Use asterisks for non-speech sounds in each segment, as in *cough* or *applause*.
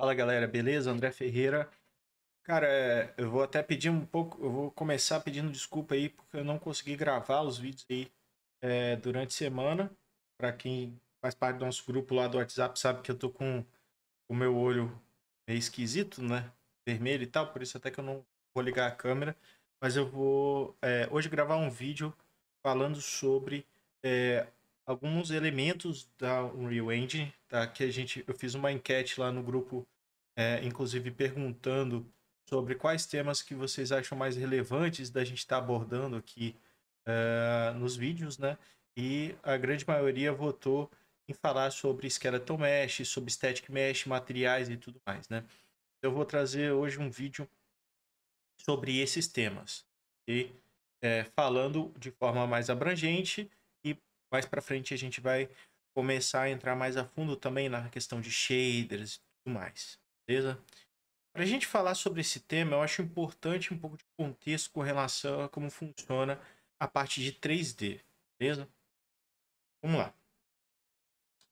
Fala galera, beleza? André Ferreira. Cara, é, eu vou até pedir um pouco, eu vou começar pedindo desculpa aí porque eu não consegui gravar os vídeos aí é, durante a semana. Para quem faz parte do nosso grupo lá do WhatsApp sabe que eu tô com o meu olho meio esquisito, né? Vermelho e tal, por isso até que eu não vou ligar a câmera. Mas eu vou é, hoje gravar um vídeo falando sobre é, alguns elementos da Unreal Engine, tá? Que a gente, eu fiz uma enquete lá no grupo, é, inclusive perguntando sobre quais temas que vocês acham mais relevantes da gente estar tá abordando aqui é, nos vídeos, né? E a grande maioria votou em falar sobre skeleton mesh, sobre static mesh, materiais e tudo mais, né? Eu vou trazer hoje um vídeo sobre esses temas, e é, falando de forma mais abrangente mais para frente a gente vai começar a entrar mais a fundo também na questão de shaders e tudo mais, beleza? Para a gente falar sobre esse tema, eu acho importante um pouco de contexto com relação a como funciona a parte de 3D, beleza? Vamos lá.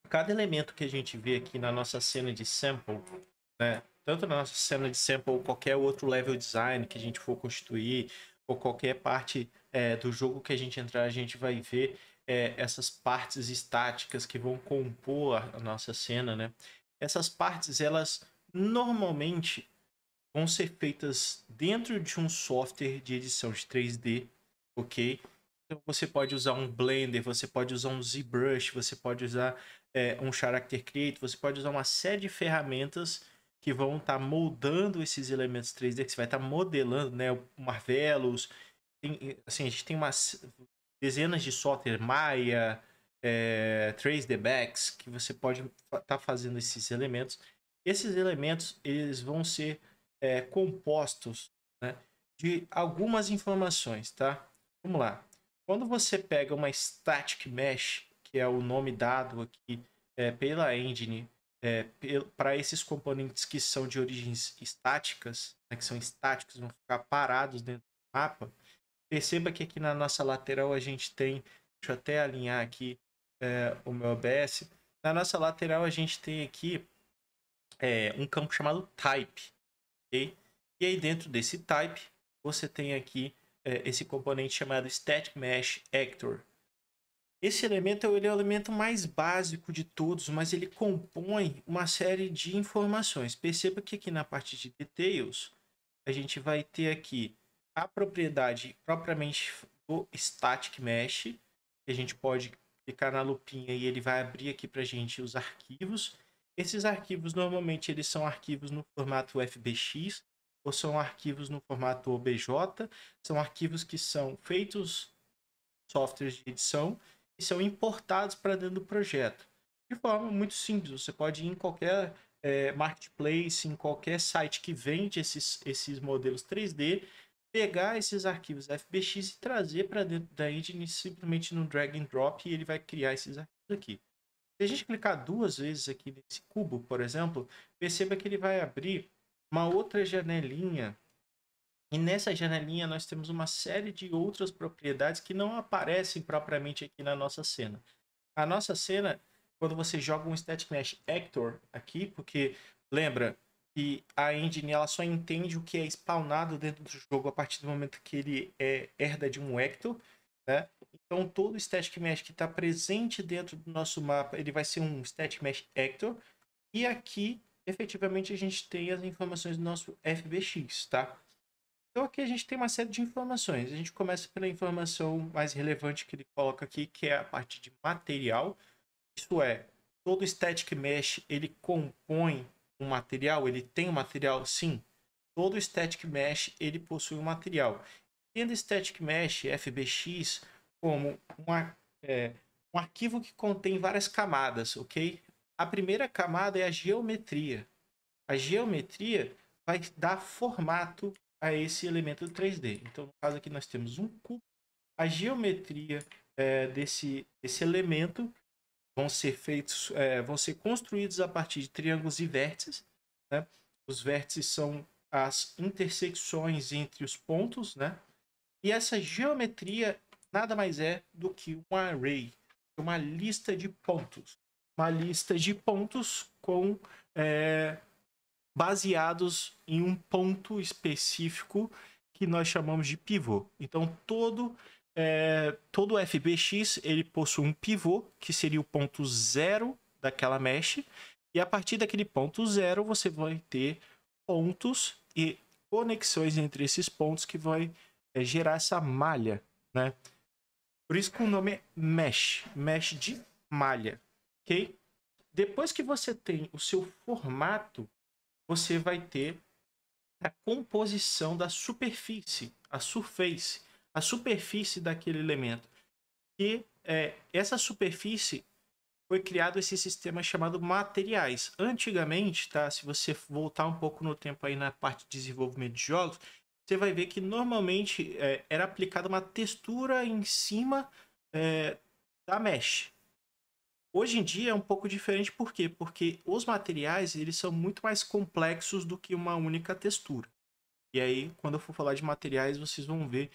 Cada elemento que a gente vê aqui na nossa cena de sample, né, tanto na nossa cena de sample ou qualquer outro level design que a gente for constituir, ou qualquer parte é, do jogo que a gente entrar, a gente vai ver é, essas partes estáticas que vão compor a nossa cena, né? Essas partes, elas normalmente vão ser feitas dentro de um software de edição de 3D, ok? Então você pode usar um Blender, você pode usar um ZBrush, você pode usar é, um Character Create, você pode usar uma série de ferramentas que vão estar tá moldando esses elementos 3D, que você vai estar tá modelando, né? Marvelos, tem, assim, a gente tem uma dezenas de software Maya, é, Trace the Backs, que você pode estar tá fazendo esses elementos. Esses elementos eles vão ser é, compostos né, de algumas informações, tá? Vamos lá. Quando você pega uma static mesh, que é o nome dado aqui é, pela engine é, para esses componentes que são de origens estáticas, né, que são estáticos, vão ficar parados dentro do mapa, Perceba que aqui na nossa lateral a gente tem, deixa eu até alinhar aqui é, o meu OBS. Na nossa lateral a gente tem aqui é, um campo chamado type. Okay? E aí dentro desse type você tem aqui é, esse componente chamado static mesh actor. Esse elemento ele é o elemento mais básico de todos, mas ele compõe uma série de informações. Perceba que aqui na parte de details a gente vai ter aqui a propriedade propriamente do static mesh, que a gente pode clicar na lupinha e ele vai abrir aqui para a gente os arquivos. Esses arquivos normalmente eles são arquivos no formato FBX ou são arquivos no formato OBJ, são arquivos que são feitos softwares de edição e são importados para dentro do projeto. De forma muito simples, você pode ir em qualquer é, marketplace, em qualquer site que vende esses, esses modelos 3D pegar esses arquivos FBX e trazer para dentro da engine simplesmente no drag and drop e ele vai criar esses arquivos aqui. Se a gente clicar duas vezes aqui nesse cubo, por exemplo, perceba que ele vai abrir uma outra janelinha e nessa janelinha nós temos uma série de outras propriedades que não aparecem propriamente aqui na nossa cena. A nossa cena, quando você joga um Static Mesh Actor aqui, porque lembra, que a engine ela só entende o que é spawnado dentro do jogo a partir do momento que ele é herda de um Hector, né? Então todo o static mesh que está presente dentro do nosso mapa, ele vai ser um static mesh Hector. E aqui, efetivamente, a gente tem as informações do nosso FBX, tá? Então aqui a gente tem uma série de informações. A gente começa pela informação mais relevante que ele coloca aqui, que é a parte de material. Isso é, todo static mesh ele compõe um material? Ele tem um material? Sim. Todo Static Mesh ele possui um material. Tendo Static Mesh FBX como uma, é, um arquivo que contém várias camadas, ok? A primeira camada é a geometria. A geometria vai dar formato a esse elemento 3D. Então, no caso aqui, nós temos um cubo. A geometria é, desse, desse elemento vão ser feitos, é, vão ser construídos a partir de triângulos e vértices. Né? Os vértices são as intersecções entre os pontos, né? E essa geometria nada mais é do que um array, uma lista de pontos, uma lista de pontos com é, baseados em um ponto específico que nós chamamos de pivô. Então todo é, todo o FBX ele possui um pivô, que seria o ponto zero daquela mesh, e a partir daquele ponto zero você vai ter pontos e conexões entre esses pontos que vai é, gerar essa malha, né? Por isso que o nome é mesh, mesh de malha, ok? Depois que você tem o seu formato, você vai ter a composição da superfície, a surface a superfície daquele elemento. E é, essa superfície foi criado esse sistema chamado materiais. Antigamente, tá? Se você voltar um pouco no tempo aí na parte de desenvolvimento de jogos, você vai ver que normalmente é, era aplicada uma textura em cima é, da mesh. Hoje em dia é um pouco diferente, por quê? Porque os materiais eles são muito mais complexos do que uma única textura. E aí, quando eu for falar de materiais, vocês vão ver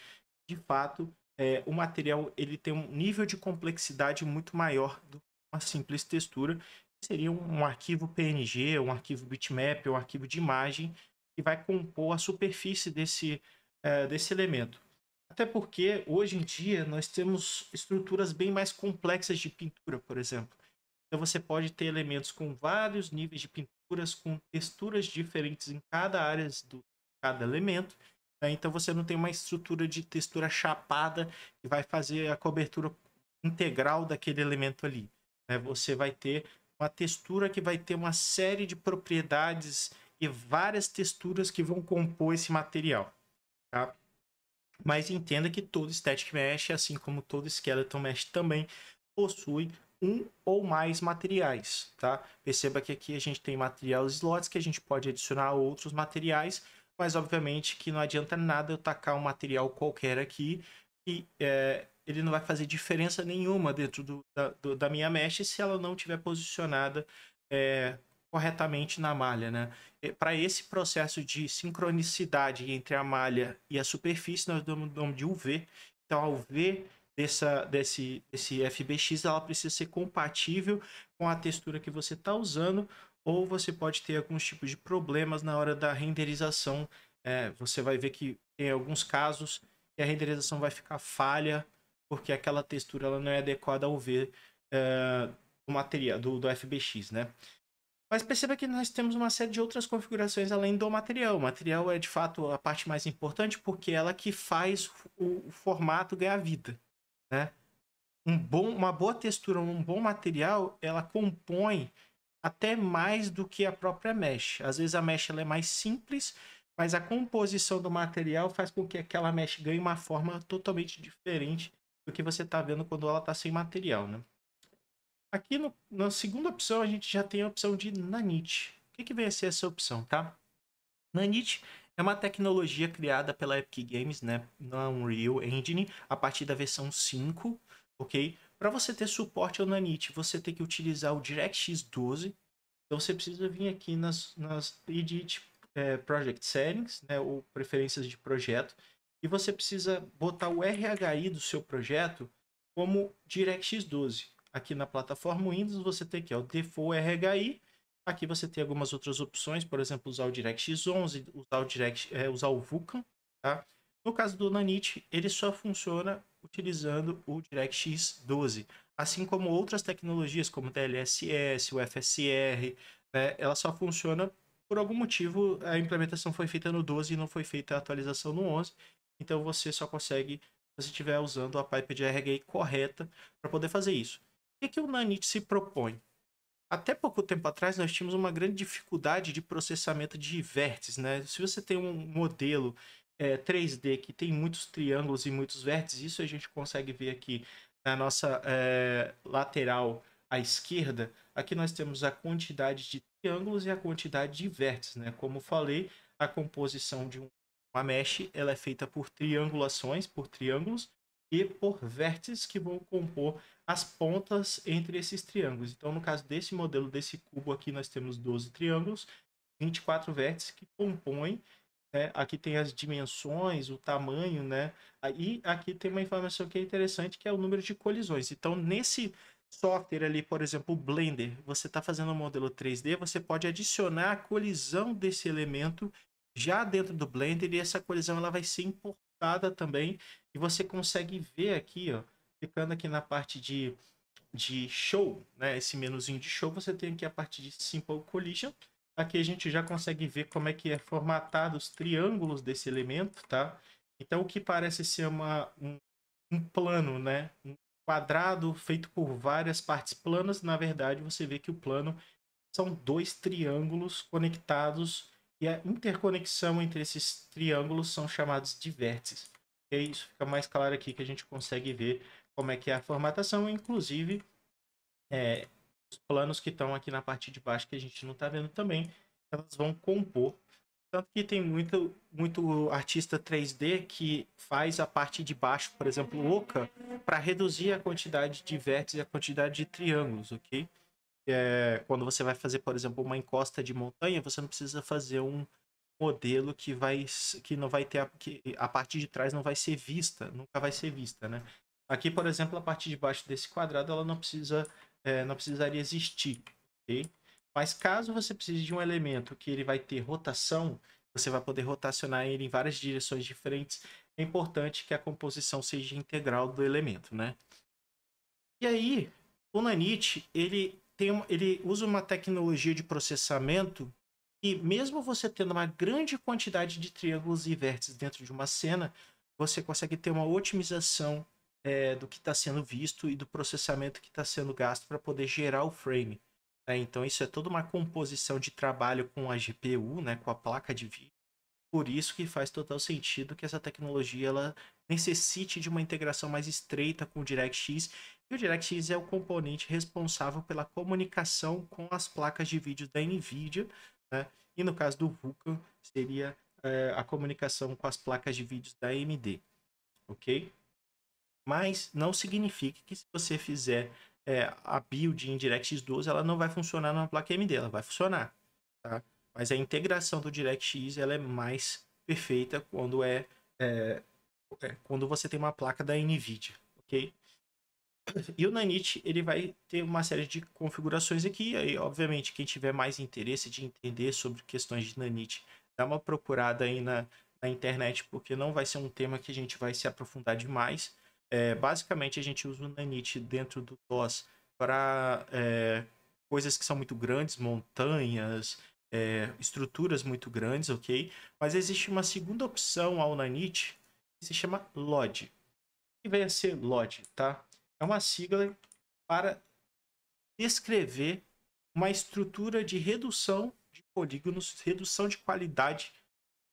de fato, é, o material ele tem um nível de complexidade muito maior do que uma simples textura, que seria um, arquivo PNG, um arquivo bitmap, um arquivo de imagem, que vai compor a superfície desse, é, desse elemento. Até porque, hoje em dia, nós temos estruturas bem mais complexas de pintura, por exemplo. Então, você pode ter elementos com vários níveis de pinturas, com texturas diferentes em cada área do cada elemento, né? Então você não tem uma estrutura de textura chapada que vai fazer a cobertura integral daquele elemento ali. Né? Você vai ter uma textura que vai ter uma série de propriedades e várias texturas que vão compor esse material. Tá? Mas entenda que todo Static Mesh, assim como todo Skeleton Mesh também, possui um ou mais materiais, tá? Perceba que aqui a gente tem material slots que a gente pode adicionar outros materiais mas obviamente que não adianta nada eu tacar um material qualquer aqui e é, ele não vai fazer diferença nenhuma dentro do, da, do, da, minha mesh se ela não estiver posicionada é, corretamente na malha, né? Para esse processo de sincronicidade entre a malha e a superfície, nós damos o nome de UV. Então, a UV dessa, desse, desse FBX ela precisa ser compatível com a textura que você está usando ou você pode ter alguns tipos de problemas na hora da renderização. É, você vai ver que em alguns casos que a renderização vai ficar falha, porque aquela textura ela não é adequada ao ver é, do material do, do FBX, né? Mas perceba que nós temos uma série de outras configurações além do material. O material é de fato a parte mais importante porque é ela que faz o, o formato ganhar vida, né? Um bom, uma boa textura, um bom material, ela compõe até mais do que a própria mesh. Às vezes a mesh ela é mais simples, mas a composição do material faz com que aquela mesh ganhe uma forma totalmente diferente do que você está vendo quando ela está sem material, né? Aqui no, na segunda opção a gente já tem a opção de nanite. O que, que vem a ser essa opção, tá? Nanite é uma tecnologia criada pela Epic Games, né, na Unreal Engine, a partir da versão 5, ok? Para você ter suporte ao Nanite, você tem que utilizar o DirectX 12. Então você precisa vir aqui nas, nas Edit é, Project Settings, né, ou Preferências de Projeto, e você precisa botar o RHI do seu projeto como DirectX 12. Aqui na plataforma Windows você tem que é o Default RHI, Aqui você tem algumas outras opções, por exemplo, usar o DirectX 11, usar o, Direct, é, usar o Vulkan, tá? No caso do Nanite, ele só funciona utilizando o DirectX 12. Assim como outras tecnologias como o TLSS, o FSR, né, ela só funciona por algum motivo a implementação foi feita no 12 e não foi feita a atualização no 11. Então você só consegue se você estiver usando a pipe de RGA correta para poder fazer isso. O que, que o Nanit se propõe? Até pouco tempo atrás nós tínhamos uma grande dificuldade de processamento de vértices, né? Se você tem um modelo é, 3D que tem muitos triângulos e muitos vértices. Isso a gente consegue ver aqui na nossa é, lateral à esquerda. Aqui nós temos a quantidade de triângulos e a quantidade de vértices. Né? Como falei, a composição de uma mesh ela é feita por triangulações, por triângulos, e por vértices que vão compor as pontas entre esses triângulos. Então, no caso desse modelo, desse cubo aqui, nós temos 12 triângulos, 24 vértices que compõem né? Aqui tem as dimensões, o tamanho, né? E aqui tem uma informação que é interessante, que é o número de colisões. Então, nesse software ali, por exemplo, o Blender, você está fazendo um modelo 3D, você pode adicionar a colisão desse elemento já dentro do Blender e essa colisão ela vai ser importada também. E você consegue ver aqui, ó, ficando aqui na parte de, de show, né? Esse menuzinho de show, você tem aqui a parte de Simple Collision Aqui a gente já consegue ver como é que é formatado os triângulos desse elemento, tá? Então, o que parece ser uma, um, um plano, né? Um quadrado feito por várias partes planas, na verdade, você vê que o plano são dois triângulos conectados e a interconexão entre esses triângulos são chamados de vértices. E isso fica mais claro aqui que a gente consegue ver como é que é a formatação, inclusive é, os planos que estão aqui na parte de baixo que a gente não está vendo também, elas vão compor. Tanto que tem muito, muito artista 3D que faz a parte de baixo, por exemplo, oca, para reduzir a quantidade de vértices e a quantidade de triângulos, ok? É, quando você vai fazer, por exemplo, uma encosta de montanha, você não precisa fazer um modelo que vai que não vai ter a, que a parte de trás não vai ser vista, nunca vai ser vista, né? Aqui, por exemplo, a parte de baixo desse quadrado, ela não precisa é, não precisaria existir, ok? Mas caso você precise de um elemento que ele vai ter rotação, você vai poder rotacionar ele em várias direções diferentes. É importante que a composição seja integral do elemento, né? E aí, o Nanite ele, tem, ele usa uma tecnologia de processamento e mesmo você tendo uma grande quantidade de triângulos e vértices dentro de uma cena, você consegue ter uma otimização é, do que está sendo visto e do processamento que está sendo gasto para poder gerar o frame. Né? Então, isso é toda uma composição de trabalho com a GPU, né, com a placa de vídeo. Por isso que faz total sentido que essa tecnologia ela necessite de uma integração mais estreita com o DirectX. E o DirectX é o componente responsável pela comunicação com as placas de vídeo da NVIDIA, né? e no caso do Vulkan seria é, a comunicação com as placas de vídeo da AMD, ok? Mas não significa que se você fizer é, a build em DirectX 12, ela não vai funcionar numa placa AMD, ela vai funcionar. Tá? Mas a integração do DirectX ela é mais perfeita quando é, é, é quando você tem uma placa da NVIDIA, ok? E o Nanit ele vai ter uma série de configurações aqui. Aí, obviamente, quem tiver mais interesse de entender sobre questões de Nanit, dá uma procurada aí na, na internet, porque não vai ser um tema que a gente vai se aprofundar demais. É, basicamente, a gente usa o Nanite dentro do DOS para é, coisas que são muito grandes, montanhas, é, estruturas muito grandes, ok? Mas existe uma segunda opção ao Nanite que se chama LOD. Que vem a ser LOD, tá? É uma sigla para descrever uma estrutura de redução de polígonos, redução de qualidade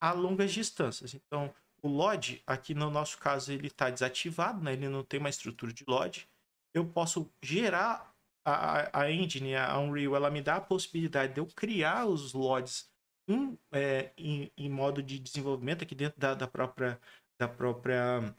a longas distâncias. Então, o LOD, aqui no nosso caso, ele está desativado, né? ele não tem uma estrutura de LOD. Eu posso gerar a, a engine, a Unreal, ela me dá a possibilidade de eu criar os LODs em, é, em, em modo de desenvolvimento aqui dentro da, da própria da própria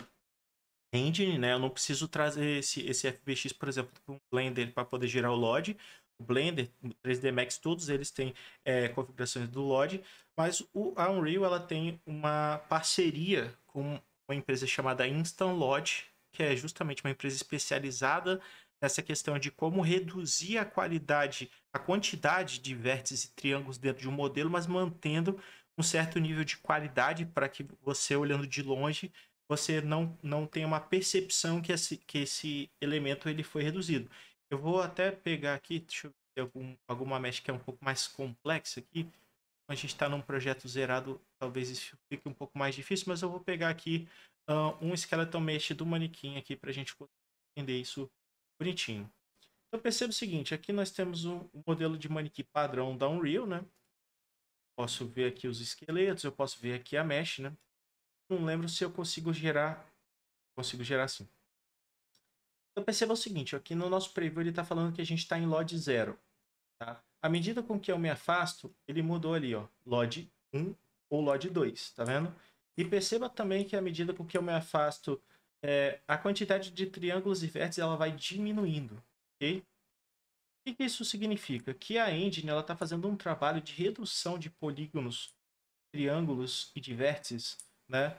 engine, né? Eu não preciso trazer esse, esse FBX, por exemplo, para um Blender para poder gerar o LOD. Blender, 3D Max, todos eles têm é, configurações do LOD, mas o, a Unreal ela tem uma parceria com uma empresa chamada Instant LOD, que é justamente uma empresa especializada nessa questão de como reduzir a qualidade, a quantidade de vértices e triângulos dentro de um modelo, mas mantendo um certo nível de qualidade para que você, olhando de longe, você não, não tenha uma percepção que esse, que esse elemento ele foi reduzido. Eu vou até pegar aqui, deixa eu ver algum, alguma mesh que é um pouco mais complexa aqui. A gente está num projeto zerado, talvez isso fique um pouco mais difícil, mas eu vou pegar aqui uh, um skeleton mesh do manequim aqui para a gente entender isso bonitinho. Então perceba o seguinte, aqui nós temos um modelo de manequim padrão da Unreal, né? Posso ver aqui os esqueletos, eu posso ver aqui a mesh, né? Não lembro se eu consigo gerar, consigo gerar sim. Então perceba o seguinte, aqui no nosso preview ele está falando que a gente está em LOD 0. Tá? À medida com que eu me afasto, ele mudou ali, ó, LOD 1 ou LOD 2, tá vendo? E perceba também que à medida com que eu me afasto, é, a quantidade de triângulos e vértices ela vai diminuindo, ok? O que isso significa? Que a engine está fazendo um trabalho de redução de polígonos, triângulos e de vértices, né?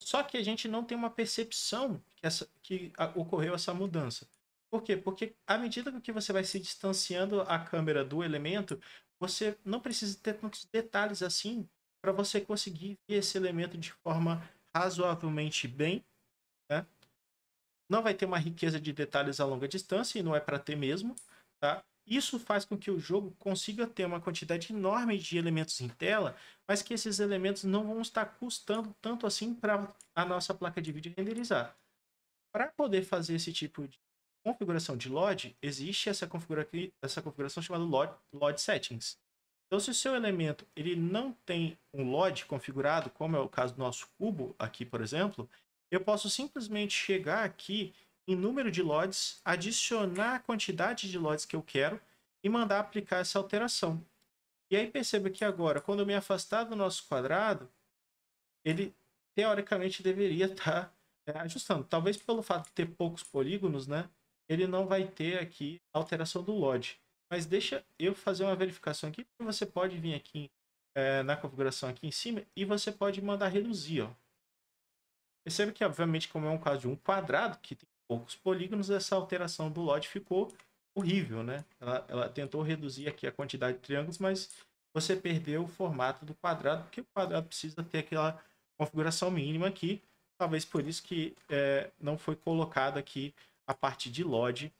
Só que a gente não tem uma percepção que, essa, que a, ocorreu essa mudança. Por quê? Porque à medida que você vai se distanciando a câmera do elemento, você não precisa ter tantos detalhes assim para você conseguir ver esse elemento de forma razoavelmente bem. Né? Não vai ter uma riqueza de detalhes a longa distância e não é para ter mesmo, tá? Isso faz com que o jogo consiga ter uma quantidade enorme de elementos em tela, mas que esses elementos não vão estar custando tanto assim para a nossa placa de vídeo renderizar. Para poder fazer esse tipo de configuração de LOD, existe essa, configura essa configuração chamada LOD, LOD Settings. Então, se o seu elemento ele não tem um LOD configurado, como é o caso do nosso cubo aqui, por exemplo, eu posso simplesmente chegar aqui em número de LODs, adicionar a quantidade de LODs que eu quero e mandar aplicar essa alteração. E aí perceba que agora, quando eu me afastar do nosso quadrado, ele teoricamente deveria estar tá é, ajustando. Talvez pelo fato de ter poucos polígonos, né? Ele não vai ter aqui alteração do LOD. Mas deixa eu fazer uma verificação aqui. Você pode vir aqui é, na configuração aqui em cima e você pode mandar reduzir, ó. Perceba que, obviamente, como é um caso de um quadrado, que tem poucos polígonos, essa alteração do lote ficou horrível, né? Ela, ela tentou reduzir aqui a quantidade de triângulos, mas você perdeu o formato do quadrado, porque o quadrado precisa ter aquela configuração mínima aqui. Talvez por isso que é, não foi colocada aqui a parte de LOD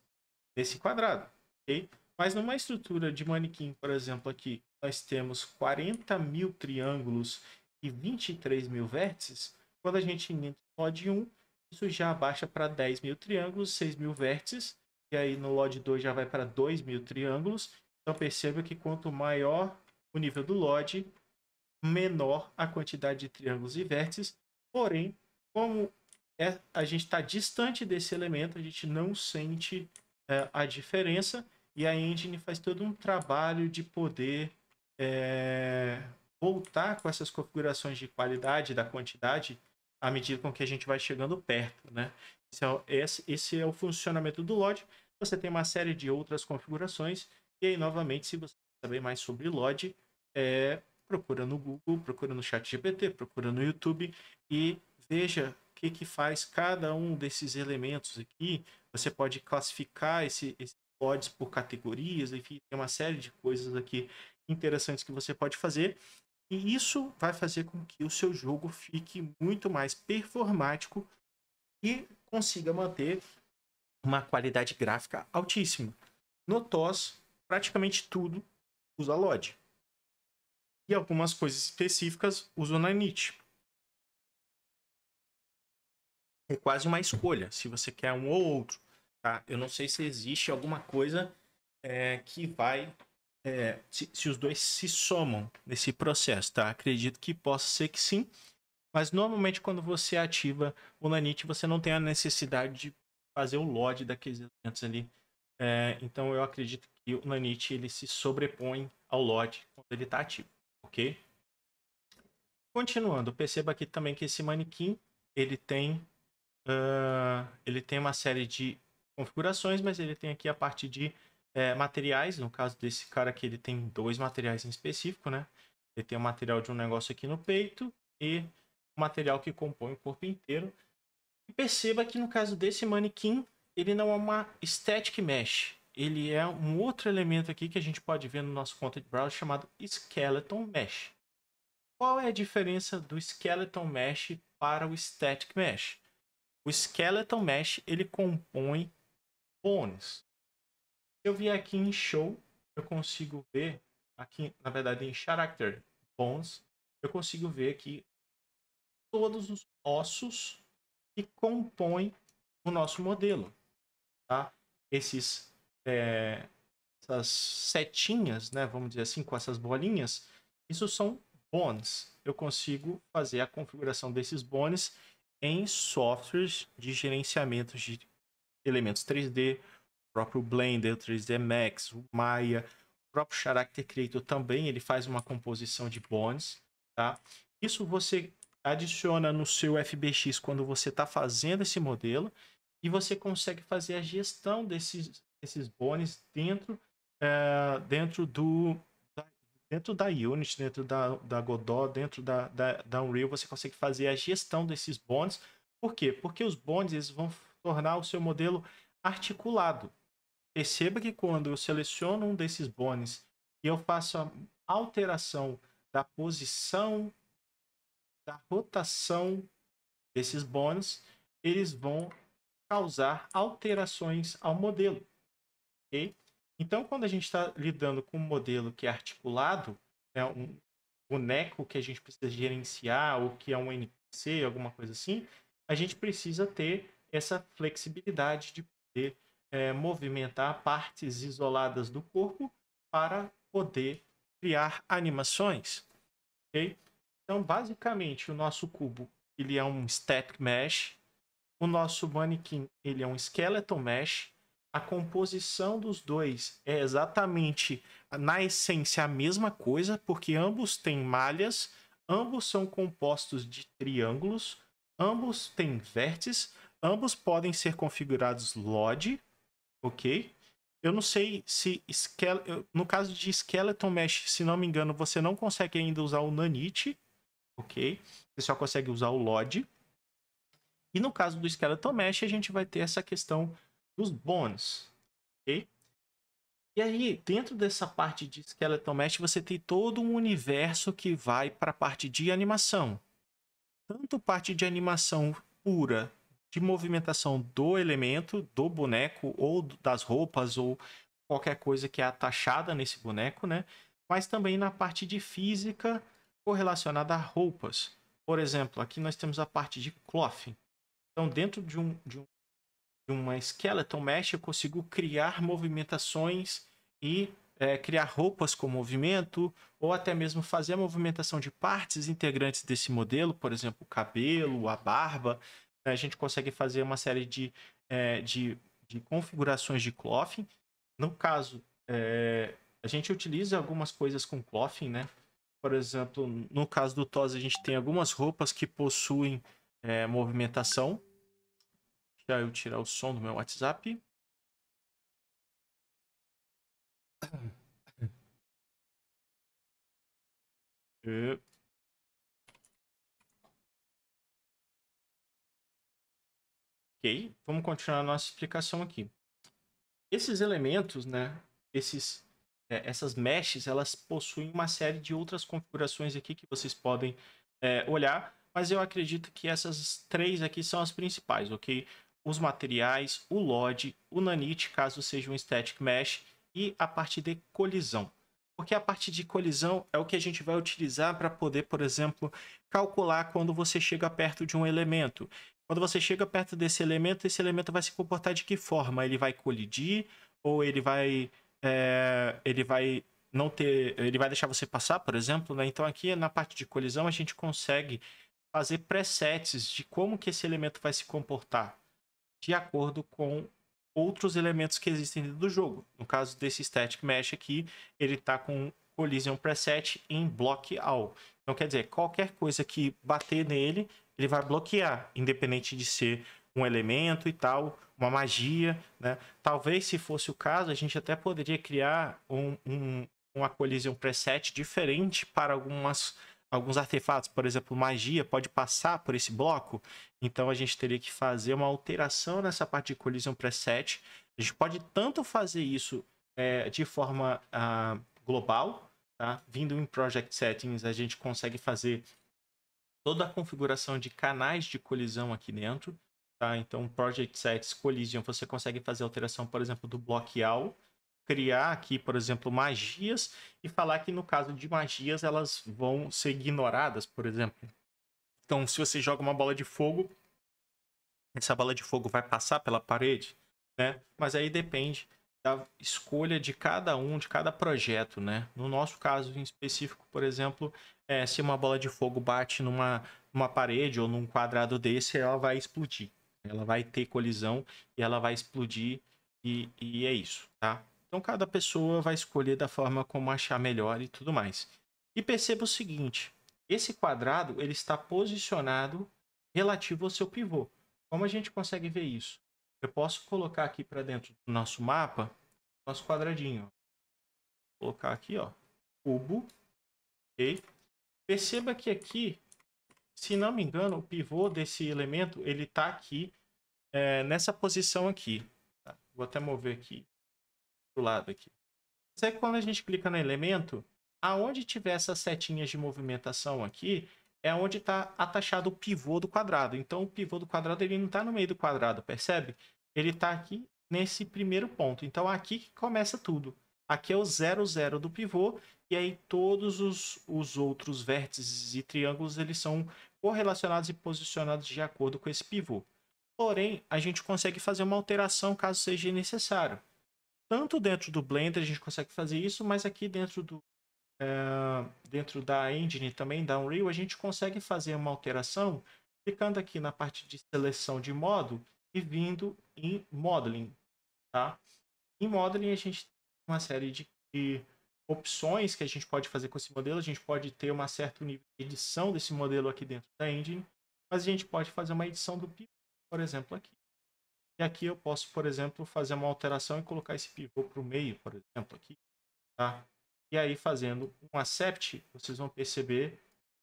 nesse quadrado, ok? Mas numa estrutura de manequim, por exemplo, aqui nós temos 40 mil triângulos e 23 mil vértices, quando a gente entra em LOD 1, isso já baixa para 10 mil triângulos, 6 mil vértices, e aí no LOD 2 já vai para 2 mil triângulos. Então perceba que quanto maior o nível do LOD, menor a quantidade de triângulos e vértices. Porém, como é, a gente está distante desse elemento, a gente não sente é, a diferença. E a engine faz todo um trabalho de poder é, voltar com essas configurações de qualidade da quantidade à medida com que a gente vai chegando perto, né? Esse é, esse é o funcionamento do LOD. Você tem uma série de outras configurações. E aí, novamente, se você quer saber mais sobre LOD, é, procura no Google, procura no chat GPT, procura no YouTube e veja o que, que faz cada um desses elementos aqui. Você pode classificar esse, esses LODs por categorias, enfim, tem uma série de coisas aqui interessantes que você pode fazer. E isso vai fazer com que o seu jogo fique muito mais performático e consiga manter uma qualidade gráfica altíssima. No TOS, praticamente tudo usa LOD. E algumas coisas específicas usam Nanite. É quase uma escolha, se você quer um ou outro. Tá? Eu não sei se existe alguma coisa é, que vai é, se, se, os dois se somam nesse processo, tá? Acredito que possa ser que sim, mas normalmente quando você ativa o Nanite, você não tem a necessidade de fazer o LOD daqueles elementos ali. É, então eu acredito que o Nanite ele se sobrepõe ao LOD quando ele está ativo, ok? Continuando, perceba aqui também que esse manequim ele tem uh, ele tem uma série de configurações, mas ele tem aqui a parte de é, materiais. No caso desse cara aqui, ele tem dois materiais em específico, né? Ele tem o material de um negócio aqui no peito e o material que compõe o corpo inteiro. E perceba que no caso desse manequim, ele não é uma static mesh. Ele é um outro elemento aqui que a gente pode ver no nosso content browser chamado skeleton mesh. Qual é a diferença do skeleton mesh para o static mesh? O skeleton mesh ele compõe bones eu vier aqui em show, eu consigo ver aqui, na verdade, em character bones, eu consigo ver aqui todos os ossos que compõem o nosso modelo, tá? Esses é, essas setinhas, né, vamos dizer assim, com essas bolinhas, isso são bones. Eu consigo fazer a configuração desses bones em softwares de gerenciamento de elementos 3D, próprio Blender, o 3D Max, o Maya, o próprio Character Creator também, ele faz uma composição de bones, tá? Isso você adiciona no seu FBX quando você está fazendo esse modelo e você consegue fazer a gestão desses, desses bônus dentro, é, dentro do dentro da Unity, dentro da, da Godot, dentro da, da, da Unreal, você consegue fazer a gestão desses bones. Por quê? Porque os bones eles vão tornar o seu modelo articulado. Perceba que quando eu seleciono um desses bones e eu faço a alteração da posição, da rotação desses bônus, eles vão causar alterações ao modelo. Okay? Então, quando a gente está lidando com um modelo que é articulado, né, um boneco que a gente precisa gerenciar ou que é um NPC, alguma coisa assim, a gente precisa ter essa flexibilidade de poder é, movimentar partes isoladas do corpo para poder criar animações. Okay? Então, basicamente, o nosso cubo ele é um static mesh, o nosso manequim ele é um skeleton mesh, a composição dos dois é exatamente, na essência, a mesma coisa, porque ambos têm malhas, ambos são compostos de triângulos, ambos têm vértices, ambos podem ser configurados LOD, ok. Eu não sei se... No caso de Skeleton Mesh, se não me engano, você não consegue ainda usar o Nanite, ok? Você só consegue usar o LOD. E no caso do Skeleton Mesh, a gente vai ter essa questão dos bônus, ok? E aí, dentro dessa parte de Skeleton Mesh, você tem todo um universo que vai para a parte de animação. Tanto parte de animação pura de movimentação do elemento, do boneco ou das roupas ou qualquer coisa que é atachada nesse boneco, né? Mas também na parte de física correlacionada a roupas. Por exemplo, aqui nós temos a parte de cloth. Então, dentro de, um, de, um, de uma skeleton mesh, eu consigo criar movimentações e é, criar roupas com movimento, ou até mesmo fazer a movimentação de partes integrantes desse modelo, por exemplo, o cabelo, a barba, né, a gente consegue fazer uma série de, é, de, de, configurações de clothing. No caso, é, a gente utiliza algumas coisas com clothing, né? Por exemplo, no caso do TOS, a gente tem algumas roupas que possuem é, movimentação. Deixa eu tirar o som do meu WhatsApp. Uh. *clears throat* Ok, vamos continuar nossa explicação aqui. Esses elementos, né, esses, é, essas meshes, elas possuem uma série de outras configurações aqui que vocês podem é, olhar, mas eu acredito que essas três aqui são as principais, ok? Os materiais, o LOD, o Nanite, caso seja um Static Mesh, e a parte de colisão. Porque a parte de colisão é o que a gente vai utilizar para poder, por exemplo, calcular quando você chega perto de um elemento. Quando você chega perto desse elemento, esse elemento vai se comportar de que forma? Ele vai colidir ou ele vai é, ele vai não ter, ele vai deixar você passar, por exemplo, né? Então aqui na parte de colisão a gente consegue fazer presets de como que esse elemento vai se comportar de acordo com outros elementos que existem dentro do jogo. No caso desse static mesh aqui, ele está com collision preset em block all. Então quer dizer, qualquer coisa que bater nele, ele vai bloquear, independente de ser um elemento e tal, uma magia, né? Talvez, se fosse o caso, a gente até poderia criar um, um, uma colisão preset diferente para algumas alguns artefatos, por exemplo, magia, pode passar por esse bloco. Então a gente teria que fazer uma alteração nessa parte de colisão preset. A gente pode tanto fazer isso é, de forma ah, global, tá? Vindo em project settings, a gente consegue fazer toda a configuração de canais de colisão aqui dentro. Tá? Então, Project Sets Collision, você consegue fazer alteração, por exemplo, do block criar aqui, por exemplo, magias e falar que no caso de magias elas vão ser ignoradas, por exemplo. Então, se você joga uma bola de fogo, essa bola de fogo vai passar pela parede, né? Mas aí depende da escolha de cada um, de cada projeto, né? No nosso caso em específico, por exemplo, é, se uma bola de fogo bate numa, numa parede ou num quadrado desse, ela vai explodir. Ela vai ter colisão e ela vai explodir e, e é isso, tá? Então cada pessoa vai escolher da forma como achar melhor e tudo mais. E perceba o seguinte, esse quadrado ele está posicionado relativo ao seu pivô. Como a gente consegue ver isso? Eu posso colocar aqui para dentro do nosso mapa, nosso quadradinho. Vou colocar aqui, ó, cubo, ok? Perceba que aqui, se não me engano, o pivô desse elemento, ele está aqui, é, nessa posição aqui. Tá? Vou até mover aqui, do lado aqui. é quando a gente clica no elemento, aonde tiver essas setinhas de movimentação aqui, é onde está atachado o pivô do quadrado. Então, o pivô do quadrado ele não está no meio do quadrado, percebe? Ele está aqui nesse primeiro ponto. Então, é aqui que começa tudo. Aqui é o 0, 0 do pivô, e aí todos os, os outros vértices e triângulos eles são correlacionados e posicionados de acordo com esse pivô. Porém, a gente consegue fazer uma alteração caso seja necessário. Tanto dentro do Blender a gente consegue fazer isso, mas aqui dentro do é, dentro da engine também, da Unreal, a gente consegue fazer uma alteração clicando aqui na parte de seleção de modo e vindo em Modeling, tá? Em Modeling a gente uma série de, de opções que a gente pode fazer com esse modelo. A gente pode ter um certo nível de edição desse modelo aqui dentro da engine, mas a gente pode fazer uma edição do pivô, por exemplo, aqui. E aqui eu posso, por exemplo, fazer uma alteração e colocar esse pivô para o meio, por exemplo, aqui. Tá? E aí, fazendo um accept, vocês vão perceber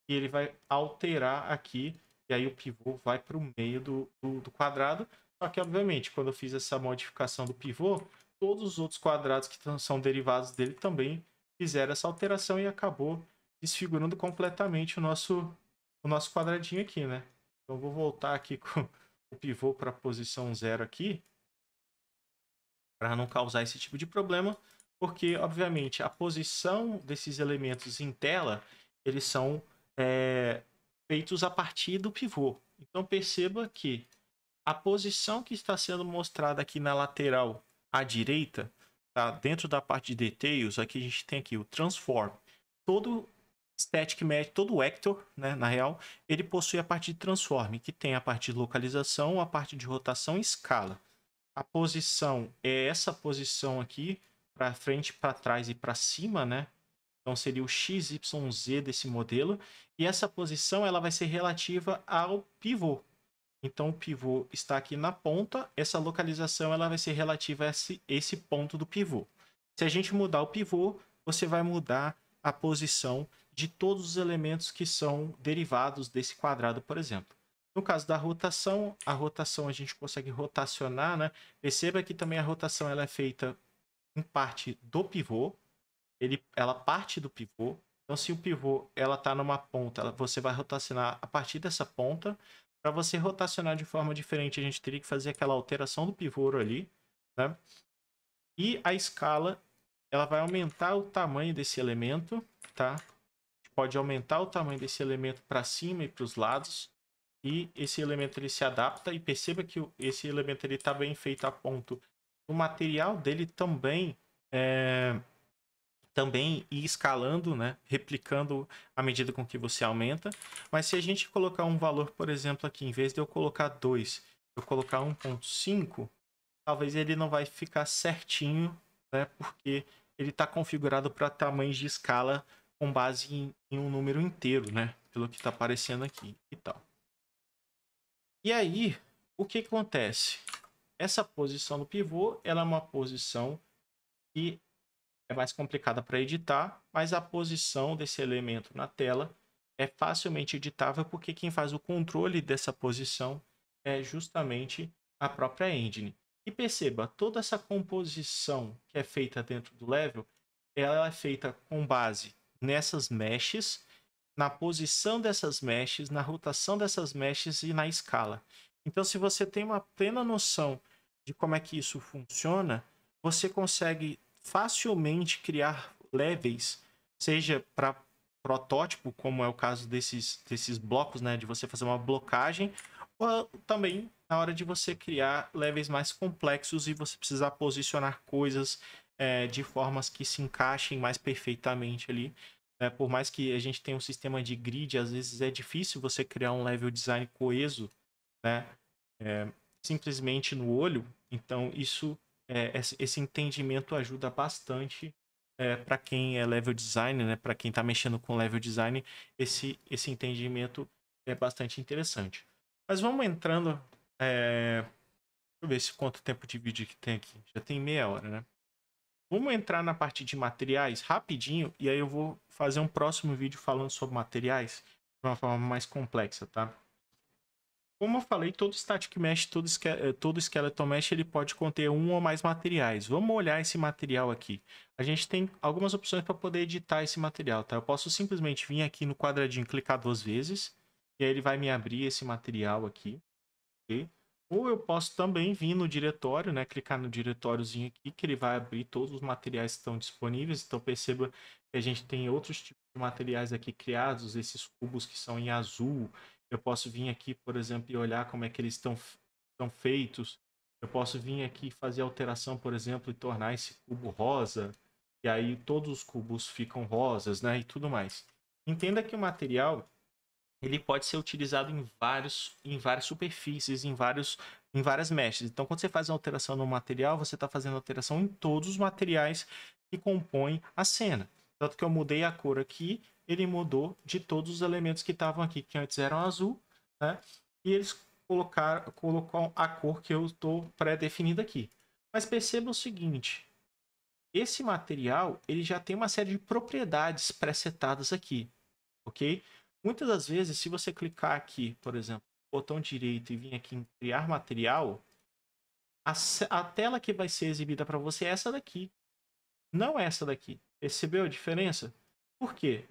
que ele vai alterar aqui, e aí o pivô vai para o meio do, do, do quadrado. Só que, obviamente, quando eu fiz essa modificação do pivô, todos os outros quadrados que são derivados dele também fizeram essa alteração e acabou desfigurando completamente o nosso, o nosso quadradinho aqui, né? Então vou voltar aqui *laughs* com o pivô para a posição zero aqui, para não causar esse tipo de problema, porque, obviamente, a posição desses elementos em tela, eles são é, feitos a partir do pivô. Então perceba que a posição que está sendo mostrada aqui na lateral à direita, tá? dentro da parte de details, aqui a gente tem aqui o transform. Todo static match, todo vector, né, na real, ele possui a parte de transform, que tem a parte de localização, a parte de rotação e escala. A posição é essa posição aqui, para frente, para trás e para cima, né? Então seria o x, y, z desse modelo. E essa posição ela vai ser relativa ao pivô, então o pivô está aqui na ponta, essa localização ela vai ser relativa a esse, esse ponto do pivô. Se a gente mudar o pivô, você vai mudar a posição de todos os elementos que são derivados desse quadrado, por exemplo. No caso da rotação, a rotação a gente consegue rotacionar, né? Perceba que também a rotação ela é feita em parte do pivô, ele, ela parte do pivô. Então, se o pivô ela está numa ponta, ela, você vai rotacionar a partir dessa ponta. Para você rotacionar de forma diferente, a gente teria que fazer aquela alteração do pivô ali, né? E a escala, ela vai aumentar o tamanho desse elemento, tá? Pode aumentar o tamanho desse elemento para cima e para os lados. E esse elemento ele se adapta e perceba que esse elemento ele está bem feito a ponto. O material dele também é, também ir escalando, né? replicando à medida com que você aumenta. Mas se a gente colocar um valor, por exemplo, aqui, em vez de eu colocar 2, eu colocar 1.5, talvez ele não vai ficar certinho, né? porque ele está configurado para tamanhos de escala com base em, em, um número inteiro, né? pelo que está aparecendo aqui e tal. E aí, o que acontece? Essa posição do pivô ela é uma posição que é mais complicada para editar, mas a posição desse elemento na tela é facilmente editável porque quem faz o controle dessa posição é justamente a própria engine. E perceba, toda essa composição que é feita dentro do level, ela é feita com base nessas meshes, na posição dessas meshes, na rotação dessas meshes e na escala. Então, se você tem uma plena noção de como é que isso funciona, você consegue facilmente criar levels, seja para protótipo, como é o caso desses, desses blocos, né, de você fazer uma blocagem, ou também na hora de você criar levels mais complexos e você precisar posicionar coisas é, de formas que se encaixem mais perfeitamente ali. É, por mais que a gente tenha um sistema de grid, às vezes é difícil você criar um level design coeso, né? É, simplesmente no olho. Então isso é, esse entendimento ajuda bastante é, eh, para quem é level design, né? Para quem está mexendo com level design, esse, esse entendimento é bastante interessante. Mas vamos entrando. É... Deixa eu ver se quanto tempo de vídeo que tem aqui. Já tem meia hora, né? Vamos entrar na parte de materiais rapidinho e aí eu vou fazer um próximo vídeo falando sobre materiais de uma forma mais complexa, tá? Como eu falei, todo static mesh, todo, eh, todo skeleton mesh, ele pode conter um ou mais materiais. Vamos olhar esse material aqui. A gente tem algumas opções para poder editar esse material, tá? Eu posso simplesmente vir aqui no quadradinho, clicar duas vezes, e aí ele vai me abrir esse material aqui. Ou eu posso também vir no diretório, né? Clicar no diretóriozinho aqui, que ele vai abrir todos os materiais que estão disponíveis. Então perceba que a gente tem outros tipos de materiais aqui criados, esses cubos que são em azul, eu posso vir aqui, por exemplo, e olhar como é que eles estão, feitos. Eu posso vir aqui e fazer alteração, por exemplo, e tornar esse cubo rosa. E aí todos os cubos ficam rosas, né? E tudo mais. Entenda que o material ele pode ser utilizado em vários, em várias superfícies, em vários, em várias meshes. Então, quando você faz uma alteração no material, você está fazendo alteração em todos os materiais que compõem a cena. Tanto que eu mudei a cor aqui, ele mudou de todos os elementos que estavam aqui, que antes eram azul, né? E eles colocaram, colocou a cor que eu estou pré-definida aqui. Mas perceba o seguinte, esse material ele já tem uma série de propriedades presetadas aqui, ok? Muitas das vezes, se você clicar aqui, por exemplo, botão direito e vir aqui em criar material, a, a tela que vai ser exibida para você é essa daqui, não é essa daqui. Percebeu a diferença? Por quê?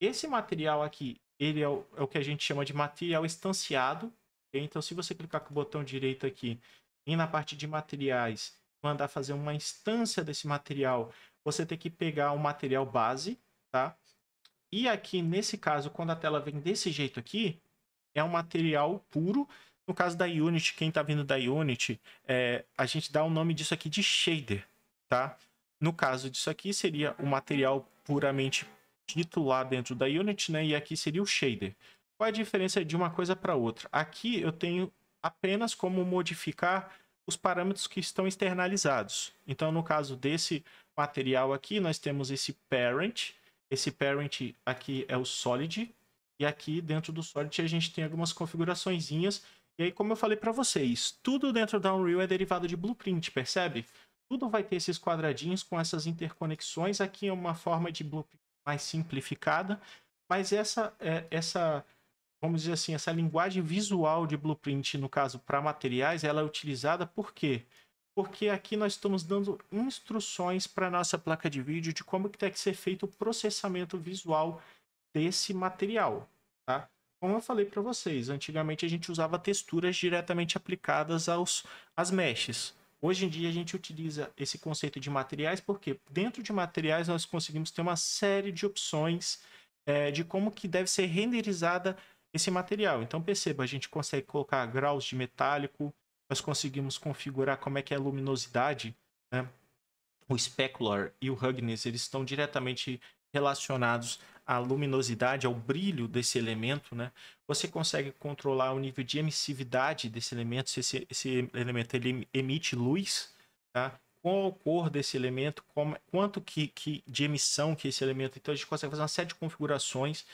Esse material aqui, ele é o, é o que a gente chama de material estanciado. Então, se você clicar com o botão direito aqui e na parte de materiais, mandar fazer uma instância desse material, você tem que pegar o material base, tá? E aqui, nesse caso, quando a tela vem desse jeito aqui, é um material puro. No caso da Unity, quem está vindo da Unity, é, a gente dá o nome disso aqui de shader, tá? No caso disso aqui, seria o material puramente titular dentro da unit, né? E aqui seria o shader. Qual é a diferença de uma coisa para outra? Aqui eu tenho apenas como modificar os parâmetros que estão externalizados. Então, no caso desse material aqui, nós temos esse parent. Esse parent aqui é o solid. E aqui dentro do solid a gente tem algumas configuraçõezinhas. E aí, como eu falei para vocês, tudo dentro da Unreal é derivado de blueprint, percebe? tudo vai ter esses quadradinhos com essas interconexões. Aqui é uma forma de blueprint mais simplificada, mas essa, é, essa vamos dizer assim, essa linguagem visual de blueprint, no caso para materiais, ela é utilizada por quê? Porque aqui nós estamos dando instruções para nossa placa de vídeo de como que tem que ser feito o processamento visual desse material, tá? Como eu falei para vocês, antigamente a gente usava texturas diretamente aplicadas aos às meshes. Hoje em dia a gente utiliza esse conceito de materiais porque dentro de materiais nós conseguimos ter uma série de opções é, de como que deve ser renderizada esse material. Então perceba, a gente consegue colocar graus de metálico, nós conseguimos configurar como é que é a luminosidade, né? o specular e o roughness eles estão diretamente relacionados a luminosidade, ao brilho desse elemento, né? Você consegue controlar o nível de emissividade desse elemento, se esse, esse elemento ele emite luz, tá? Qual a cor desse elemento, como, quanto que, que de emissão que esse elemento. Então a gente consegue fazer uma série de configurações.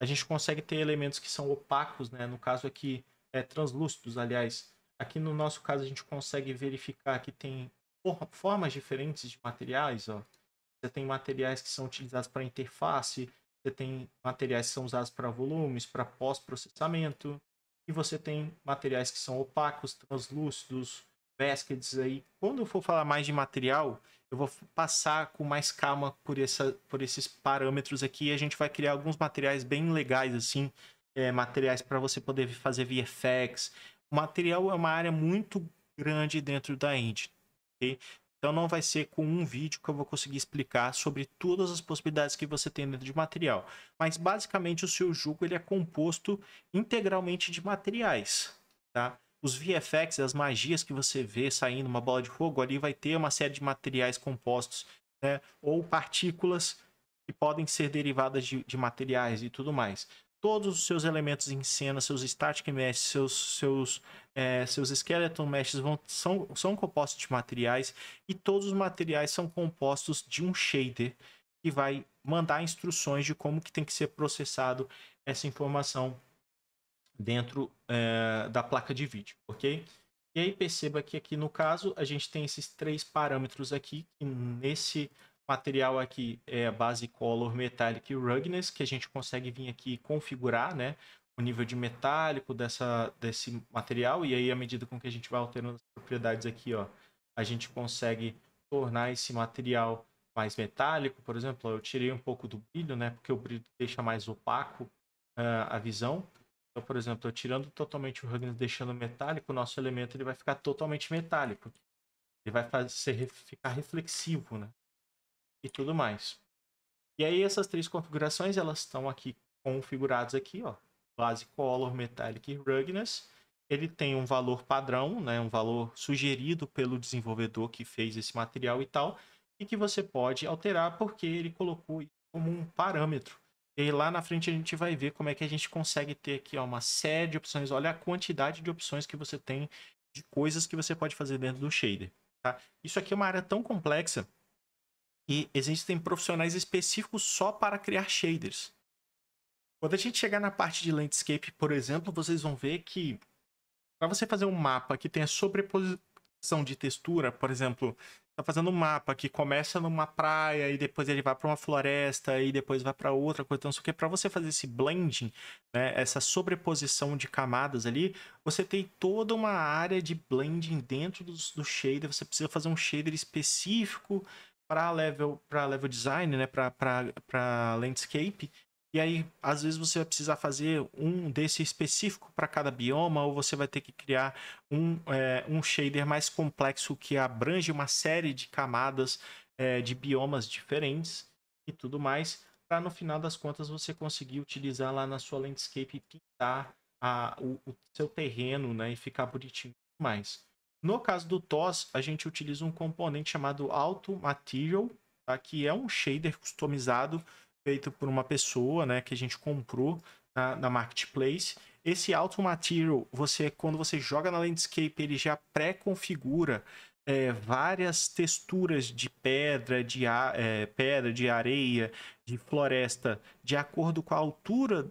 A gente consegue ter elementos que são opacos, né? No caso aqui, é, translúcidos, aliás. Aqui no nosso caso a gente consegue verificar que tem formas diferentes de materiais, ó. Você tem materiais que são utilizados para interface, você tem materiais que são usados para volumes, para pós-processamento, e você tem materiais que são opacos, translúcidos, baskets aí. Quando eu for falar mais de material, eu vou passar com mais calma por, essa, por esses parâmetros aqui e a gente vai criar alguns materiais bem legais assim, é, materiais para você poder fazer VFX. O material é uma área muito grande dentro da engine. Okay? Então não vai ser com um vídeo que eu vou conseguir explicar sobre todas as possibilidades que você tem dentro de material. Mas basicamente o seu jogo ele é composto integralmente de materiais, tá? Os VFX, as magias que você vê saindo uma bola de fogo, ali vai ter uma série de materiais compostos, né? Ou partículas que podem ser derivadas de, de materiais e tudo mais todos os seus elementos em cena, seus static meshes, seus, seus, é, seus skeleton meshes vão, são, são compostos de materiais e todos os materiais são compostos de um shader que vai mandar instruções de como que tem que ser processado essa informação dentro é, da placa de vídeo, ok? E aí perceba que aqui no caso a gente tem esses três parâmetros aqui que nesse material aqui é a base Color Metallic Rugness, que a gente consegue vir aqui e configurar, né? O nível de metálico dessa, desse material, e aí, à medida com que a gente vai alterando as propriedades aqui, ó, a gente consegue tornar esse material mais metálico. Por exemplo, eu tirei um pouco do brilho, né? Porque o brilho deixa mais opaco uh, a visão. Então, por exemplo, eu tirando totalmente o Rugness, deixando metálico, o nosso elemento ele vai ficar totalmente metálico. Ele vai fazer, ficar reflexivo, né? e tudo mais. E aí essas três configurações elas estão aqui configuradas aqui, ó. Base Color, Metallic e Rugness. Ele tem um valor padrão, né, um valor sugerido pelo desenvolvedor que fez esse material e tal, e que você pode alterar porque ele colocou como um parâmetro. E lá na frente a gente vai ver como é que a gente consegue ter aqui ó, uma série de opções. Olha a quantidade de opções que você tem de coisas que você pode fazer dentro do shader. Tá? Isso aqui é uma área tão complexa e existem profissionais específicos só para criar shaders. Quando a gente chegar na parte de landscape, por exemplo, vocês vão ver que para você fazer um mapa que tenha sobreposição de textura, por exemplo, está fazendo um mapa que começa numa praia e depois ele vai para uma floresta e depois vai para outra coisa, então, só que para você fazer esse blending, né, essa sobreposição de camadas ali, você tem toda uma área de blending dentro do, do shader, você precisa fazer um shader específico para level para level design, né, para landscape. E aí, às vezes você vai precisar fazer um desse específico para cada bioma, ou você vai ter que criar um, é, um shader mais complexo que abrange uma série de camadas é, de biomas diferentes e tudo mais, para no final das contas você conseguir utilizar lá na sua landscape pintar a, o, o seu terreno né, e ficar bonitinho mais. No caso do TOS, a gente utiliza um componente chamado Auto Material, tá? que é um shader customizado feito por uma pessoa né, que a gente comprou na, na Marketplace. Esse Auto Material, você, quando você joga na Landscape, ele já pré-configura é, várias texturas de pedra, de, a, é, pedra, de areia, de floresta, de acordo com a altura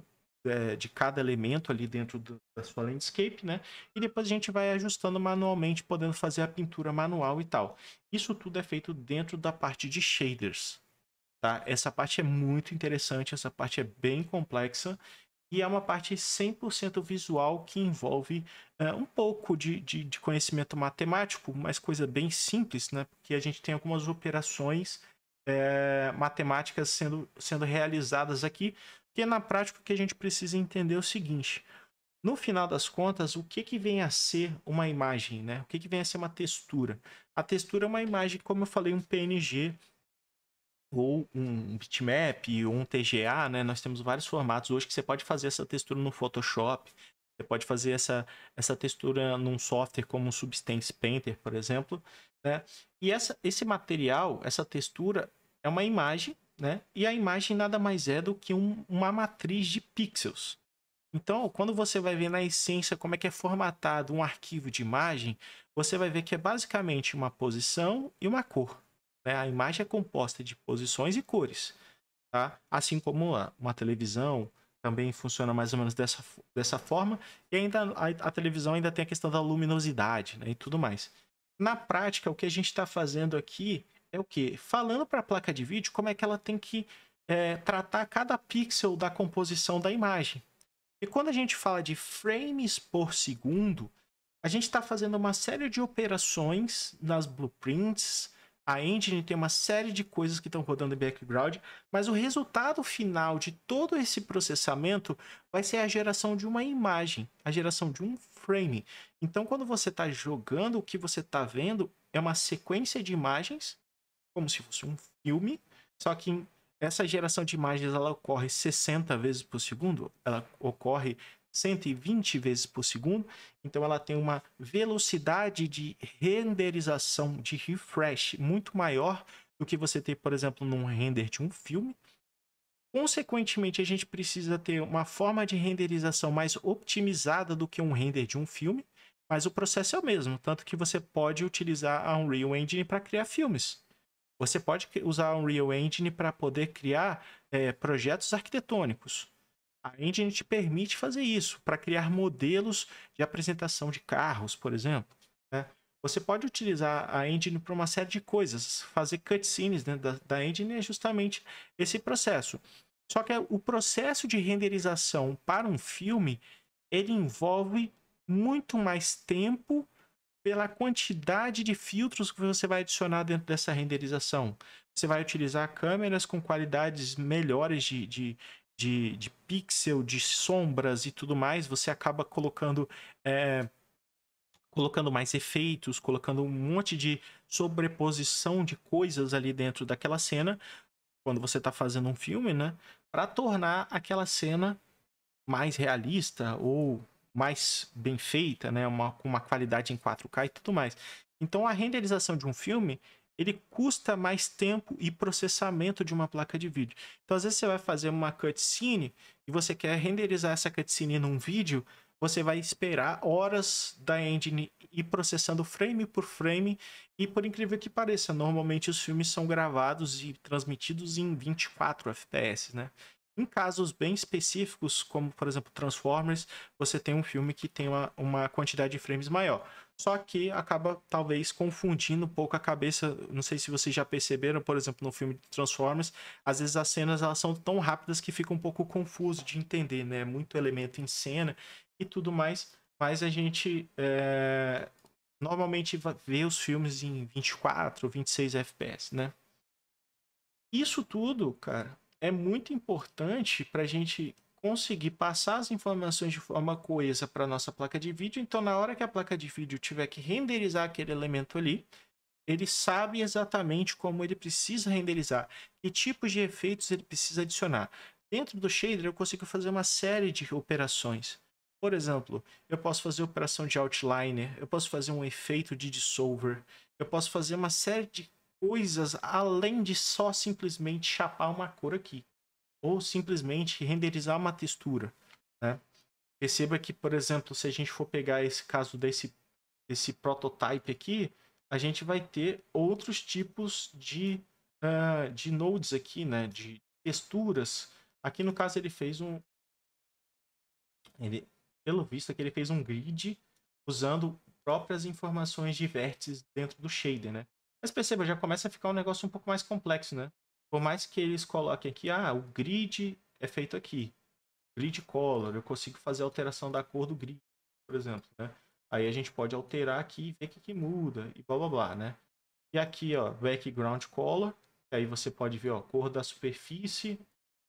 é, de cada elemento ali dentro do, da sua landscape, né? E depois a gente vai ajustando manualmente, podendo fazer a pintura manual e tal. Isso tudo é feito dentro da parte de shaders, tá? Essa parte é muito interessante, essa parte é bem complexa e é uma parte 100% visual que envolve é, um pouco de, de, de, conhecimento matemático, mas coisa bem simples, né? Porque a gente tem algumas operações é, matemáticas sendo, sendo realizadas aqui, porque na prática o que a gente precisa entender é o seguinte: no final das contas, o que, que vem a ser uma imagem, né? O que, que vem a ser uma textura? A textura é uma imagem, como eu falei, um PNG ou um bitmap ou um TGA, né? Nós temos vários formatos hoje que você pode fazer essa textura no Photoshop, você pode fazer essa, essa textura num software como o Substance Painter, por exemplo, né? E essa, esse material, essa textura é uma imagem né? E a imagem nada mais é do que um, uma matriz de pixels. Então, quando você vai ver na essência como é que é formatado um arquivo de imagem, você vai ver que é basicamente uma posição e uma cor. Né? A imagem é composta de posições e cores. Tá? Assim como uma televisão também funciona mais ou menos dessa, dessa forma. E ainda a, a televisão ainda tem a questão da luminosidade né? e tudo mais. Na prática, o que a gente está fazendo aqui é o que? Falando para a placa de vídeo como é que ela tem que é, tratar cada pixel da composição da imagem. E quando a gente fala de frames por segundo, a gente está fazendo uma série de operações nas blueprints, a engine tem uma série de coisas que estão rodando em background, mas o resultado final de todo esse processamento vai ser a geração de uma imagem, a geração de um frame. Então, quando você está jogando, o que você está vendo é uma sequência de imagens como se fosse um filme, só que essa geração de imagens ela ocorre 60 vezes por segundo, ela ocorre 120 vezes por segundo, então ela tem uma velocidade de renderização, de refresh muito maior do que você tem, por exemplo, num render de um filme. Consequentemente, a gente precisa ter uma forma de renderização mais optimizada do que um render de um filme, mas o processo é o mesmo, tanto que você pode utilizar a Unreal Engine para criar filmes. Você pode usar a Unreal Engine para poder criar é, projetos arquitetônicos. A engine te permite fazer isso para criar modelos de apresentação de carros, por exemplo. Né? Você pode utilizar a engine para uma série de coisas. Fazer cutscenes dentro né, da, da engine é justamente esse processo. Só que o processo de renderização para um filme ele envolve muito mais tempo pela quantidade de filtros que você vai adicionar dentro dessa renderização. Você vai utilizar câmeras com qualidades melhores de, de, de, de pixel, de sombras e tudo mais. Você acaba colocando. É, colocando mais efeitos, colocando um monte de sobreposição de coisas ali dentro daquela cena, quando você está fazendo um filme, né? Para tornar aquela cena mais realista ou mais bem feita, né? Uma, com uma qualidade em 4K e tudo mais. Então a renderização de um filme ele custa mais tempo e processamento de uma placa de vídeo. Então às vezes você vai fazer uma cutscene e você quer renderizar essa cutscene num vídeo, você vai esperar horas da engine e processando frame por frame. E por incrível que pareça, normalmente os filmes são gravados e transmitidos em 24 FPS, né? Em casos bem específicos, como por exemplo Transformers, você tem um filme que tem uma, uma quantidade de frames maior. Só que acaba talvez confundindo um pouco a cabeça. Não sei se vocês já perceberam, por exemplo, no filme Transformers, às vezes as cenas elas são tão rápidas que fica um pouco confuso de entender, né? É muito elemento em cena e tudo mais. Mas a gente é... normalmente vê os filmes em 24, 26 FPS, né? Isso tudo, cara, é muito importante para a gente conseguir passar as informações de forma coesa para nossa placa de vídeo. Então, na hora que a placa de vídeo tiver que renderizar aquele elemento ali, ele sabe exatamente como ele precisa renderizar, que tipos de efeitos ele precisa adicionar. Dentro do shader, eu consigo fazer uma série de operações. Por exemplo, eu posso fazer operação de outliner, eu posso fazer um efeito de dissolver, eu posso fazer uma série de coisas além de só simplesmente chapar uma cor aqui ou simplesmente renderizar uma textura, né? Perceba que, por exemplo, se a gente for pegar esse caso desse esse prototype aqui, a gente vai ter outros tipos de, uh, de nodes aqui, né? De texturas. Aqui no caso ele fez um... Ele, pelo visto aqui ele fez um grid usando próprias informações de vértices dentro do shader, né? Mas perceba, já começa a ficar um negócio um pouco mais complexo, né? Por mais que eles coloquem aqui, ah, o grid é feito aqui. Grid color, eu consigo fazer a alteração da cor do grid, por exemplo, né? Aí a gente pode alterar aqui e ver o que, que muda e blá blá blá, né? E aqui, ó, background color, aí você pode ver, ó, cor da superfície,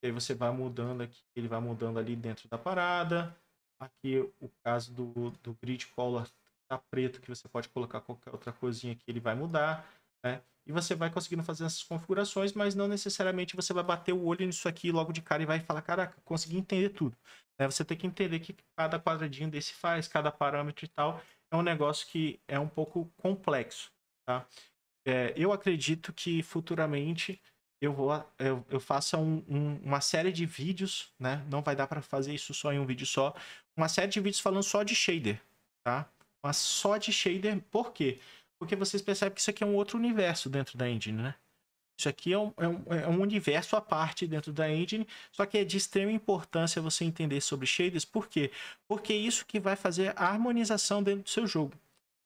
aí você vai mudando aqui, ele vai mudando ali dentro da parada. Aqui o caso do, do grid color tá preto, que você pode colocar qualquer outra coisinha que ele vai mudar. Né? E você vai conseguindo fazer essas configurações, mas não necessariamente você vai bater o olho nisso aqui logo de cara e vai falar, caraca, consegui entender tudo. Né? Você tem que entender que cada quadradinho desse faz, cada parâmetro e tal. É um negócio que é um pouco complexo, tá? É, eu acredito que futuramente eu vou eu, eu faça um, um, uma série de vídeos, né? Não vai dar para fazer isso só em um vídeo só. Uma série de vídeos falando só de shader, tá? Mas só de shader, por quê? porque vocês percebem que isso aqui é um outro universo dentro da engine, né? Isso aqui é um, é, um, é um, universo à parte dentro da engine, só que é de extrema importância você entender sobre shaders. Por quê? Porque é isso que vai fazer a harmonização dentro do seu jogo.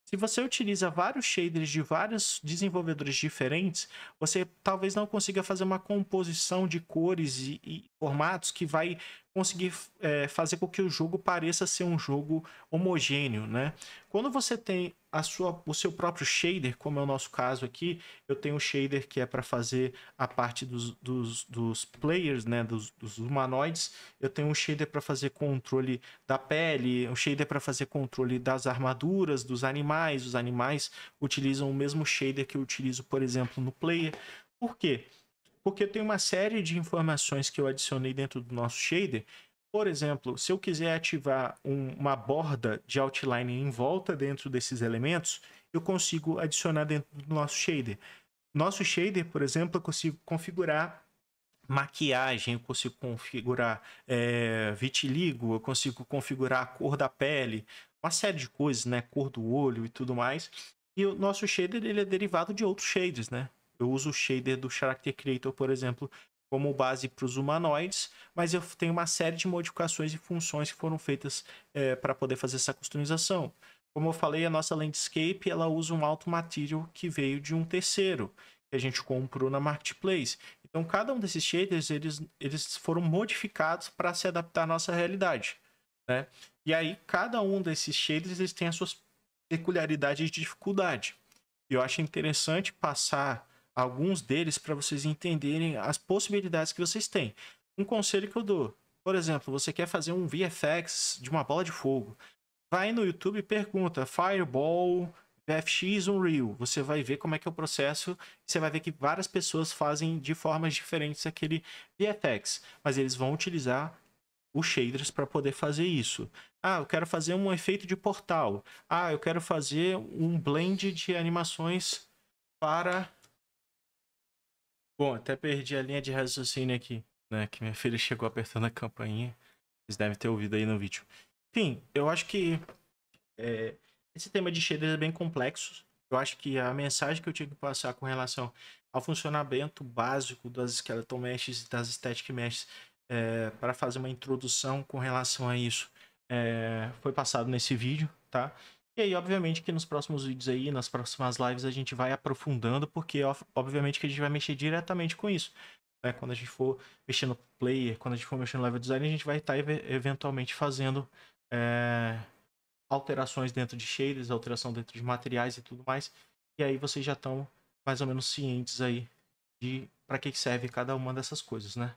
Se você utiliza vários shaders de vários desenvolvedores diferentes, você talvez não consiga fazer uma composição de cores e, e formatos que vai conseguir é, fazer com que o jogo pareça ser um jogo homogêneo, né? Quando você tem a sua, o seu próprio shader, como é o nosso caso aqui, eu tenho um shader que é para fazer a parte dos, dos, dos players, né, dos, dos, humanoides, eu tenho um shader para fazer controle da pele, um shader para fazer controle das armaduras, dos animais, os animais utilizam o mesmo shader que eu utilizo, por exemplo, no player. Por quê? porque tem uma série de informações que eu adicionei dentro do nosso shader. Por exemplo, se eu quiser ativar um, uma borda de outline em volta dentro desses elementos, eu consigo adicionar dentro do nosso shader. Nosso shader, por exemplo, eu consigo configurar maquiagem, eu consigo configurar é, vitiligo, eu consigo configurar a cor da pele, uma série de coisas, né? Cor do olho e tudo mais. E o nosso shader ele é derivado de outros shaders, né? Eu uso o shader do Character Creator, por exemplo, como base para os humanoides, mas eu tenho uma série de modificações e funções que foram feitas é, para poder fazer essa customização. Como eu falei, a nossa landscape ela usa um alto material que veio de um terceiro, que a gente comprou na marketplace. Então, cada um desses shaders eles, eles foram modificados para se adaptar à nossa realidade. Né? E aí, cada um desses shaders eles tem as suas peculiaridades de dificuldade. E eu acho interessante passar alguns deles para vocês entenderem as possibilidades que vocês têm. Um conselho que eu dou, por exemplo, você quer fazer um VFX de uma bola de fogo, vai no YouTube e pergunta Fireball VFX Unreal. Você vai ver como é que é o processo. Você vai ver que várias pessoas fazem de formas diferentes aquele VFX, mas eles vão utilizar os shaders para poder fazer isso. Ah, eu quero fazer um efeito de portal. Ah, eu quero fazer um blend de animações para Bom, até perdi a linha de raciocínio aqui, né? Que minha filha chegou apertando a campainha. Vocês devem ter ouvido aí no vídeo. Enfim, eu acho que é, esse tema de shaders é bem complexo. Eu acho que a mensagem que eu tinha que passar com relação ao funcionamento básico das skeleton meshes e das static meshes é, para fazer uma introdução com relação a isso é, foi passado nesse vídeo, tá? E aí, obviamente, que nos próximos vídeos aí, nas próximas lives, a gente vai aprofundando, porque obviamente que a gente vai mexer diretamente com isso. Né? Quando a gente for mexendo player, quando a gente for mexendo level design, a gente vai tá estar eventualmente fazendo é, alterações dentro de shaders, alteração dentro de materiais e tudo mais. E aí vocês já estão mais ou menos cientes aí de para que serve cada uma dessas coisas, né?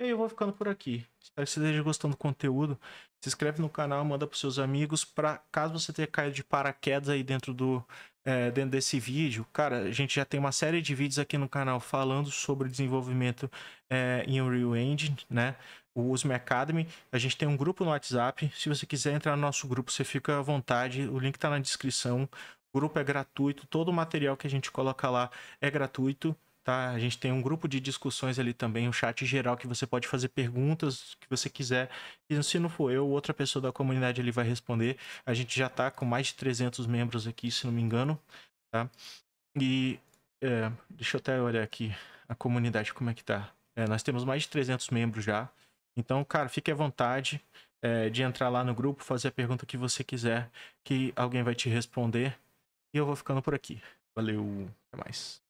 E aí eu vou ficando por aqui. Espero que você esteja gostando do conteúdo. Se inscreve no canal, manda para seus amigos. Pra, caso você tenha caído de paraquedas aí dentro, do, é, dentro desse vídeo, cara, a gente já tem uma série de vídeos aqui no canal falando sobre desenvolvimento é, em Unreal Engine, né? o Usme Academy. A gente tem um grupo no WhatsApp. Se você quiser entrar no nosso grupo, você fica à vontade. O link está na descrição. O grupo é gratuito. Todo o material que a gente coloca lá é gratuito tá? A gente tem um grupo de discussões ali também, um chat geral que você pode fazer perguntas que você quiser. E se não for eu, outra pessoa da comunidade ali vai responder. A gente já está com mais de 300 membros aqui, se não me engano, tá? E é, deixa eu até olhar aqui a comunidade como é que tá. É, nós temos mais de 300 membros já. Então, cara, fique à vontade é, de entrar lá no grupo, fazer a pergunta que você quiser, que alguém vai te responder. E eu vou ficando por aqui. Valeu, até mais.